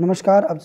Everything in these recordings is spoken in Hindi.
नमस्कार अब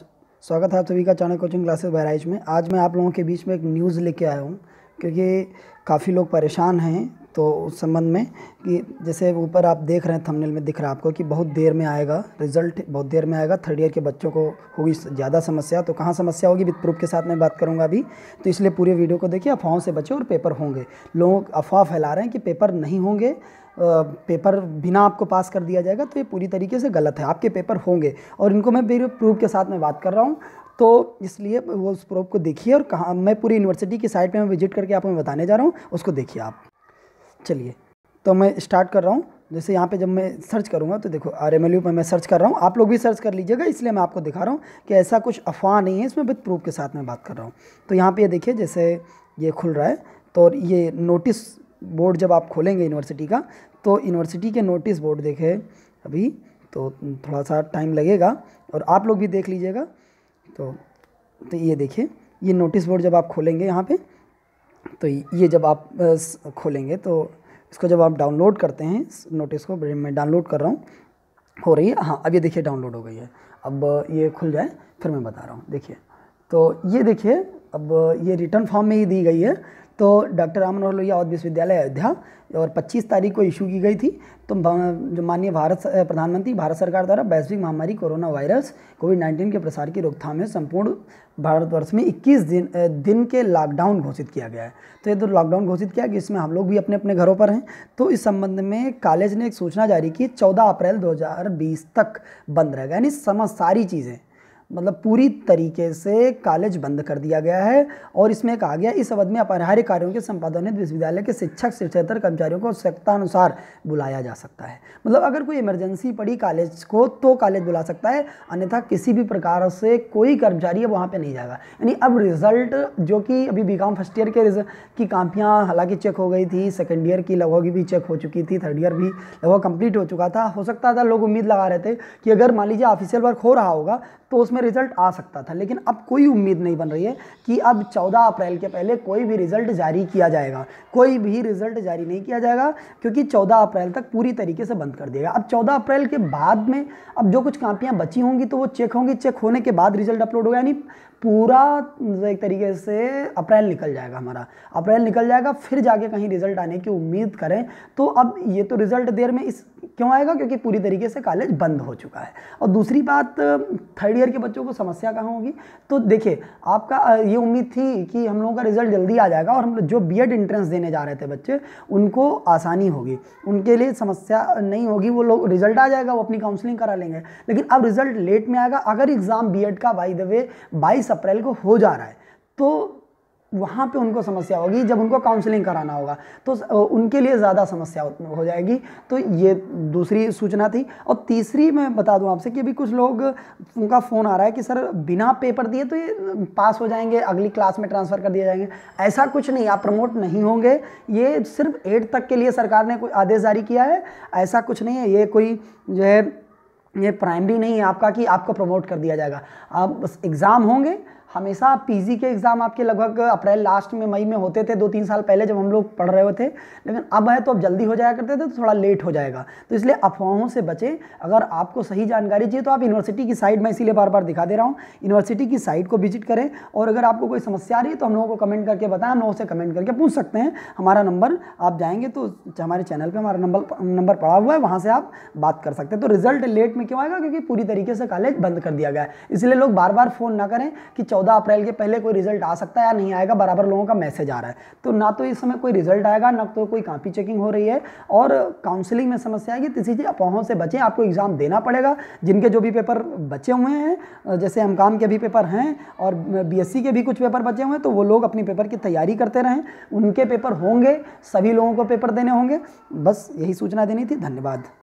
स्वागत है आप सभी का चाणक कोचिंग क्लासेस बहराइच में आज मैं आप लोगों के बीच में एक न्यूज़ लेके आया हूँ क्योंकि काफ़ी लोग परेशान हैं तो उस संबंध में कि जैसे ऊपर आप देख रहे हैं थंबनेल में दिख रहा है आपको कि बहुत देर में आएगा रिजल्ट बहुत देर में आएगा थर्ड ईयर के बच्चों को होगी ज़्यादा समस्या तो कहाँ समस्या होगी विथ प्रूफ के साथ मैं बात करूँगा अभी तो इसलिए पूरे वीडियो को देखिए अफवाहों से बचे और पेपर होंगे लोग अफवाह फैला रहे हैं कि पेपर नहीं होंगे पेपर बिना आपको पास कर दिया जाएगा तो ये पूरी तरीके से गलत है आपके पेपर होंगे और इनको मैं बिल प्रूफ के साथ मैं बात कर रहा हूँ तो इसलिए वो उस प्रूफ को देखिए और कहाँ मैं पूरी यूनिवर्सिटी की साइट पर मैं विजिट करके आपको बताने जा रहा हूँ उसको देखिए आप चलिए तो मैं स्टार्ट कर रहा हूँ जैसे यहाँ पे जब मैं सर्च करूँगा तो देखो आर एम एल यू पर मैं सर्च कर रहा हूँ आप लोग भी सर्च कर लीजिएगा इसलिए मैं आपको दिखा रहा हूँ कि ऐसा कुछ अफवाह नहीं है इसमें विद प्रूफ के साथ मैं बात कर रहा हूँ तो यहाँ पे ये देखिए जैसे ये खुल रहा है तो ये नोटिस बोर्ड जब आप खोलेंगे यूनिवर्सिटी का तो यूनिवर्सिटी के नोटिस बोर्ड देखे अभी तो थोड़ा सा टाइम लगेगा और आप लोग भी देख लीजिएगा तो तो ये देखिए ये नोटिस बोर्ड जब आप खोलेंगे यहाँ पे तो ये जब आप खोलेंगे तो इसको जब आप डाउनलोड करते हैं नोटिस को मैं डाउनलोड कर रहा हूँ हो रही है हाँ अब ये देखिए डाउनलोड हो गई है अब ये खुल जाए फिर मैं बता रहा हूँ देखिए तो ये देखिए अब ये रिटर्न फॉर्म में ही दी गई है तो डॉक्टर राम मनोहर लोहिया और विश्वविद्यालय अयोध्या और 25 तारीख को इशू की गई थी तो जो माननीय भारत प्रधानमंत्री भारत सरकार द्वारा वैश्विक महामारी कोरोना वायरस कोविड 19 के प्रसार की रोकथाम में संपूर्ण भारतवर्ष में 21 दिन दिन के लॉकडाउन घोषित किया गया है तो ये तो लॉकडाउन घोषित किया कि इसमें हम लोग भी अपने अपने घरों पर हैं तो इस संबंध में कॉलेज ने एक सूचना जारी की चौदह अप्रैल दो तक बंद रहेगा यानी समझ सारी चीज़ें मतलब पूरी तरीके से कॉलेज बंद कर दिया गया है और इसमें कहा गया इस अवध में अपरिहार्य कार्यों के संपादन हेतु विश्वविद्यालय के शिक्षक शिक्षेतर कर्मचारियों को आवश्यकतानुसार बुलाया जा सकता है मतलब अगर कोई इमरजेंसी पड़ी कॉलेज को तो कॉलेज बुला सकता है अन्यथा किसी भी प्रकार से कोई कर्मचारी अब वहाँ पर नहीं जाएगा यानी अब रिजल्ट जो कि अभी बी फर्स्ट ईयर के की कापियाँ हालांकि चेक हो गई थी सेकेंड ईयर की लगभग भी चेक हो चुकी थी थर्ड ईयर भी लगभग कंप्लीट हो चुका था हो सकता था लोग उम्मीद लगा रहे थे कि अगर मान लीजिए ऑफिशियल वर्क हो रहा होगा तो उसमें उसमें रिजल्ट आ सकता था लेकिन अब कोई उम्मीद नहीं बन रही है कि अब 14 अप्रैल के पहले कोई भी रिजल्ट जारी किया जाएगा कोई भी रिजल्ट जारी नहीं किया जाएगा क्योंकि 14 अप्रैल तक पूरी तरीके से बंद कर देगा अब 14 अप्रैल के बाद में अब जो कुछ कापियाँ बची होंगी तो वो चेक होंगी चेक होने के बाद रिजल्ट अपलोड होगा यानी पूरा एक तरीके से अप्रैल निकल जाएगा हमारा अप्रैल निकल जाएगा फिर जाके कहीं रिजल्ट आने की उम्मीद करें तो अब ये तो रिजल्ट देर में इस क्यों आएगा क्योंकि पूरी तरीके से कॉलेज बंद हो चुका है और दूसरी बात थर्ड ईयर के बच्चों को समस्या कहाँ होगी तो देखिए आपका ये उम्मीद थी कि हम लोगों का रिजल्ट जल्दी आ जाएगा और हम जो बी एंट्रेंस देने जा रहे थे बच्चे उनको आसानी होगी उनके लिए समस्या नहीं होगी वो लोग रिजल्ट आ जाएगा वो अपनी काउंसलिंग करा लेंगे लेकिन अब रिजल्ट लेट में आएगा अगर एग्ज़ाम बी का बाई द वे बाईस अप्रैल को हो जा रहा है तो वहाँ पे उनको समस्या होगी जब उनको काउंसलिंग कराना होगा तो उनके लिए ज़्यादा समस्या हो जाएगी तो ये दूसरी सूचना थी और तीसरी मैं बता दूँ आपसे कि अभी कुछ लोग उनका फ़ोन आ रहा है कि सर बिना पेपर दिए तो ये पास हो जाएंगे अगली क्लास में ट्रांसफ़र कर दिए जाएंगे ऐसा कुछ नहीं आप प्रमोट नहीं होंगे ये सिर्फ एट तक के लिए सरकार ने कोई आदेश जारी किया है ऐसा कुछ नहीं है ये कोई जो है ये प्राइमरी नहीं है आपका कि आपको प्रमोट कर दिया जाएगा आप बस एग्ज़ाम होंगे हमेशा पीजी के एग्ज़ाम आपके लगभग अप्रैल लास्ट में मई में होते थे दो तीन साल पहले जब हम लोग पढ़ रहे होते लेकिन अब है तो अब जल्दी हो जाया करते थे तो थोड़ा लेट हो जाएगा तो इसलिए अफवाहों से बचें अगर आपको सही जानकारी चाहिए तो आप यूनिवर्सिटी की साइट मैं इसीलिए बार बार दिखा दे रहा हूँ यूनिवर्सिटी की साइट को विजिट करें और अगर आपको कोई समस्या आ रही है तो हम लोगों को कमेंट करके बताएं हम लोगों से कमेंट करके पूछ सकते हैं हमारा नंबर आप जाएंगे तो हमारे चैनल पर हमारा नंबर नंबर पड़ा हुआ है वहाँ से आप बात कर सकते हैं तो रिजल्ट लेट में क्यों आएगा क्योंकि पूरी तरीके से कॉलेज बंद कर दिया गया है इसलिए लोग बार बार फ़ोन ना करें कि चौदह चौदह अप्रैल के पहले कोई रिजल्ट आ सकता है या नहीं आएगा बराबर लोगों का मैसेज आ रहा है तो ना तो इस समय कोई रिजल्ट आएगा ना तो कोई कापी चेकिंग हो रही है और काउंसिलिंग में समस्या आएगी किसी चीज अफवाहों से बचें आपको एग्ज़ाम देना पड़ेगा जिनके जो भी पेपर बचे हुए हैं जैसे हम काम के भी पेपर हैं और बी के भी कुछ पेपर बचे हुए हैं तो वो लोग अपने पेपर की तैयारी करते रहें उनके पेपर होंगे सभी लोगों को पेपर देने होंगे बस यही सूचना देनी थी धन्यवाद